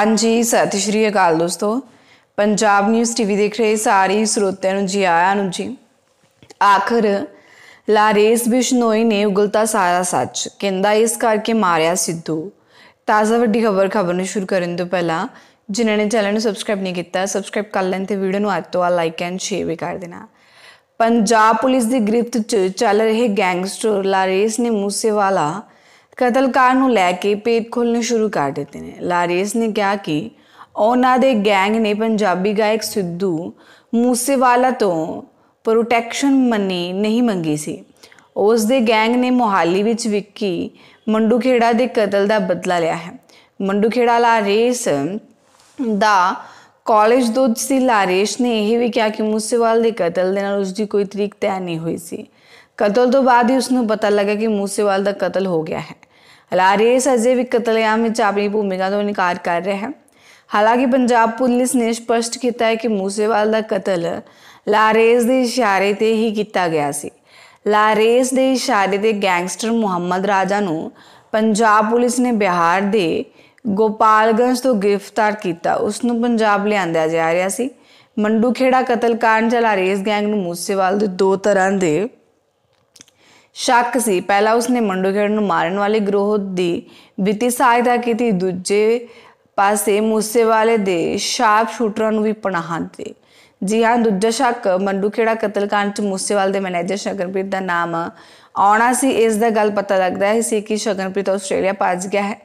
ਹਾਂਜੀ ਸਤਿ ਸ਼੍ਰੀ ਅਕਾਲ ਦੋਸਤੋ ਪੰਜਾਬ ਨਿਊਜ਼ ਟੀਵੀ ਦੇਖ ਰਹੇ ਸਾਰੇ ਸਰੋਤਿਆਂ ਨੂੰ ਜੀ ਆਇਆਂ ਨੂੰ ਜੀ ਆਖਰ ਲਾਰੇਸ ਬਿਸ਼ਨੋਈ ਨੇ ਉਗਲਤਾ ਸਾਰਾ ਸੱਚ ਕਹਿੰਦਾ ਇਸ ਕਰਕੇ ਮਾਰਿਆ ਸਿੱਧੂ ਤਾਜ਼ਾ ਵੱਡੀ ਖਬਰ ਖਬਰ ਨੂੰ ਸ਼ੁਰੂ ਕਰਨ ਤੋਂ ਪਹਿਲਾਂ ਜਿਨ੍ਹਾਂ ਨੇ ਚੈਨਲ ਨੂੰ ਸਬਸਕ੍ਰਾਈਬ ਨਹੀਂ ਕੀਤਾ ਸਬਸਕ੍ਰਾਈਬ ਕਰ ਲੈਣ ਤੇ ਵੀਡੀਓ ਨੂੰ ਅੱਜ ਤੋਂ ਆ ਲਾਈਕ ਐਂਡ ਸ਼ੇਅਰ ਵੀ ਕਰ ਦੇਣਾ ਪੰਜਾਬ ਪੁਲਿਸ ਦੀ ਗ੍ਰਿਫਤ 'ਚ ਚੱਲ ਰਹੇ ਗੈਂਗਸਟਰ ਲਾਰੇਸ ਨੇ ਮੂਸੇਵਾਲਾ ਕਤਲਕਾਰ ਨੂੰ ਲੈ ਕੇ ਪੇਟ ਖੋਲਣੇ ਸ਼ੁਰੂ ਕਰ ਦਿੱਤੇ ਨੇ ਲਾਰੇਸ ਨੇ ਕਿਹਾ ਕਿ ਉਹਨਾਂ ਦੇ ਗੈਂਗ ਨੇ ਪੰਜਾਬੀ ਗਾਇਕ ਸਿੱਧੂ ਮੂਸੇਵਾਲਾ ਤੋਂ ਪ੍ਰੋਟੈਕਸ਼ਨ ਮਨੀ ਨਹੀਂ ਮੰਗੀ ਸੀ ਉਸ ਦੇ ਗੈਂਗ ਨੇ ਮੋਹਾਲੀ ਵਿੱਚ ਵਿੱਕੀ ਮੰਡੂਖੇੜਾ ਦੇ ਕਤਲ ਦਾ ਬਦਲਾ ਲਿਆ ਹੈ ਮੰਡੂਖੇੜਾ ਲਾਰੇਸ ਦਾ ਕਾਲਜ ਤੋਂ ਸੀ ਲਾਰੇਸ਼ ਨੇ ਇਹ ਵੀ ਕਿਹਾ ਕਿ ਮੂਸੇਵਾਲ ਦੇ ਕਤਲ ਦੇ ਨਾਲ ਉਸ ਦੀ ਕੋਈ ਤਰੀਕ ਤੈਅ ਨਹੀਂ ਹੋਈ ਸੀ ਕਤਲ ਤੋਂ ਬਾਅਦ ਹੀ ਉਸ ਨੂੰ ਪਤਾ ਲੱਗਾ ਕਿ ਮੂਸੇਵਾਲ ਦਾ ਕਤਲ ਹੋ ਗਿਆ ਹੈ ਹਲਾਰੇਸ ਅਜੇ ਵੀ ਕਤਲੇਆਮ ਵਿੱਚ ਆਪਣੀ ਭੂਮਿਕਾ ਤੋਂ ਇਨਕਾਰ ਕਰ ਰਿਹਾ ਹੈ ਹਾਲਾਂਕਿ ਪੰਜਾਬ ਪੁਲਿਸ ਨੇ ਸਪਸ਼ਟ ਕੀਤਾ ਹੈ ਕਿ ਮੂਸੇਵਾਲ ਦਾ ਕਤਲ ਲਾਰੇਸ ਦੇ ਇਸ਼ਾਰੇ ਤੇ ਹੀ ਕੀਤਾ ਗਿਆ ਸੀ ਲਾਰੇਸ ਦੇ ਇਸ਼ਾਰੇ ਤੇ ਗੈਂਗਸਟਰ ਮੁਹੰਮਦ ਰਾਜਾ ਨੂੰ ਪੰਜਾਬ ਪੁਲਿਸ ਨੇ ਬਿਹਾਰ ਦੇ ਗੋਪਾਲਗੰਜ ਤੋਂ ਗ੍ਰਿਫਤਾਰ ਕੀਤਾ ਉਸ ਨੂੰ ਪੰਜਾਬ ਲਿਆਂਦਾ ਜਾ ਰਿਹਾ ਸੀ ਮੰਡੂਖੇੜਾ ਕਤਲकांड ਚ ਲਾਰੇਸ ਗੈਂਗ ਨੂੰ ਮੂਸੇਵਾਲ ਦੇ ਦੋ ਤਰ੍ਹਾਂ ਦੇ ਸ਼ੱਕ ਸੀ ਪਹਿਲਾ ਉਸਨੇ ਮੰਡੂਗੜ ਨੂੰ ਮਾਰਨ ਵਾਲੇ ਗਰੋਹ ਦੀ ਵਿੱਤੀ ਸਹਾਇਤਾ ਕੀਤੀ ਦੂਜੇ ਪਾਸੇ ਮੂਸੇਵਾਲੇ ਦੇ ਸ਼ਾਰਪ ਸ਼ੂਟਰਾਂ ਨੂੰ ਵੀ ਪਨਾਹ ਦਿੱਤੀ ਜੀ ਹਾਂ ਦੂਜਾ ਸ਼ੱਕ ਮੰਡੂਖੇੜਾ ਕਤਲकांड ਚ ਮੂਸੇਵਾਲ ਦੇ ਮੈਨੇਜਰ ਸ਼ਗਨਪ੍ਰੀਤ ਦਾ ਨਾਮ ਆਉਣਾ ਸੀ ਇਸ ਦਾ ਗੱਲ ਪਤਾ ਲੱਗਦਾ ਹੈ ਸੀ ਕਿ ਸ਼ਗਨਪ੍ਰੀਤ ਆਸਟ੍ਰੇਲੀਆ ਪਹੁੰਚ ਗਿਆ ਹੈ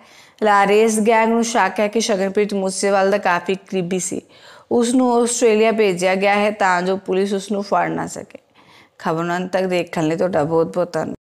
ਲਾਰੇਸ ਗੈਂਗ ਨੂੰ ਸ਼ੱਕ ਹੈ ਕਿ ਸ਼ਗਨਪ੍ਰੀਤ ਮੂਸੇਵਾਲ ਦਾ ਕਾਫੀ ਕਰੀਬੀ ਸੀ ਉਸ ਨੂੰ ਆਸਟ੍ਰੇਲੀਆ ਭੇਜਿਆ ਗਿਆ ਹੈ ਤਾਂ ਜੋ ਪੁਲਿਸ ਉਸ ਨੂੰ ਫੜ ਨਾ ਸਕੇ ਖਬਰਾਂ ਤੱਕ ਦੇਖਣ ਲਈ ਤੁਹਾਡਾ ਬਹੁਤ ਬਹੁਤ ਧੰਨਵਾਦ